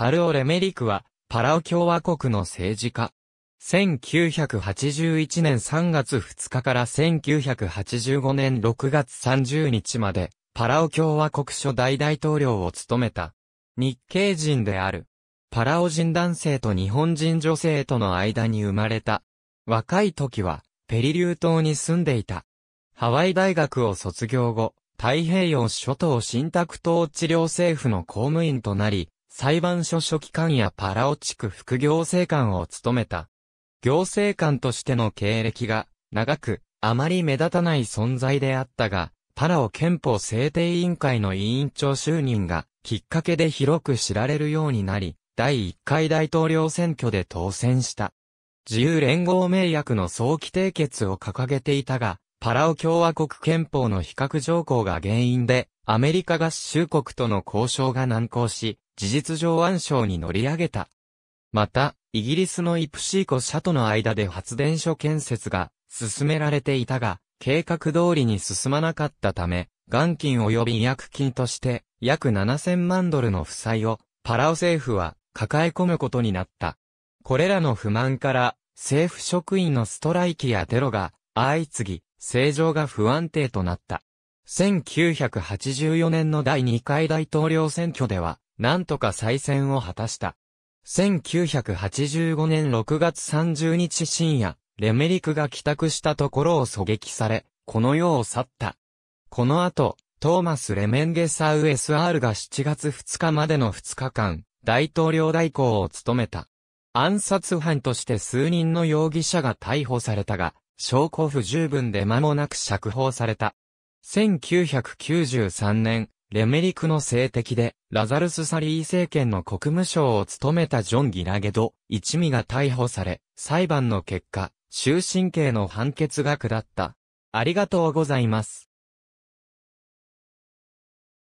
ハルオ・レメリクは、パラオ共和国の政治家。1981年3月2日から1985年6月30日まで、パラオ共和国初代大統領を務めた。日系人である。パラオ人男性と日本人女性との間に生まれた。若い時は、ペリリュー島に住んでいた。ハワイ大学を卒業後、太平洋諸島新宅島治療政府の公務員となり、裁判所書記官やパラオ地区副行政官を務めた。行政官としての経歴が長く、あまり目立たない存在であったが、パラオ憲法制定委員会の委員長就任がきっかけで広く知られるようになり、第1回大統領選挙で当選した。自由連合名約の早期締結を掲げていたが、パラオ共和国憲法の比較条項が原因で、アメリカ合衆国との交渉が難航し、事実上暗礁に乗り上げた。また、イギリスのイプシーコ社との間で発電所建設が進められていたが、計画通りに進まなかったため、元金及び医薬金として約7000万ドルの負債をパラオ政府は抱え込むことになった。これらの不満から政府職員のストライキやテロが相次ぎ、政情が不安定となった。1984年の第2回大統領選挙では、なんとか再選を果たした。1985年6月30日深夜、レメリクが帰宅したところを狙撃され、この世を去った。この後、トーマス・レメンゲサウ SR が7月2日までの2日間、大統領代行を務めた。暗殺犯として数人の容疑者が逮捕されたが、証拠不十分で間もなく釈放された。1993年、レメリクの性敵で、ラザルス・サリー政権の国務省を務めたジョン・ギラゲド、一味が逮捕され、裁判の結果、終身刑の判決が下った。ありがとうございます。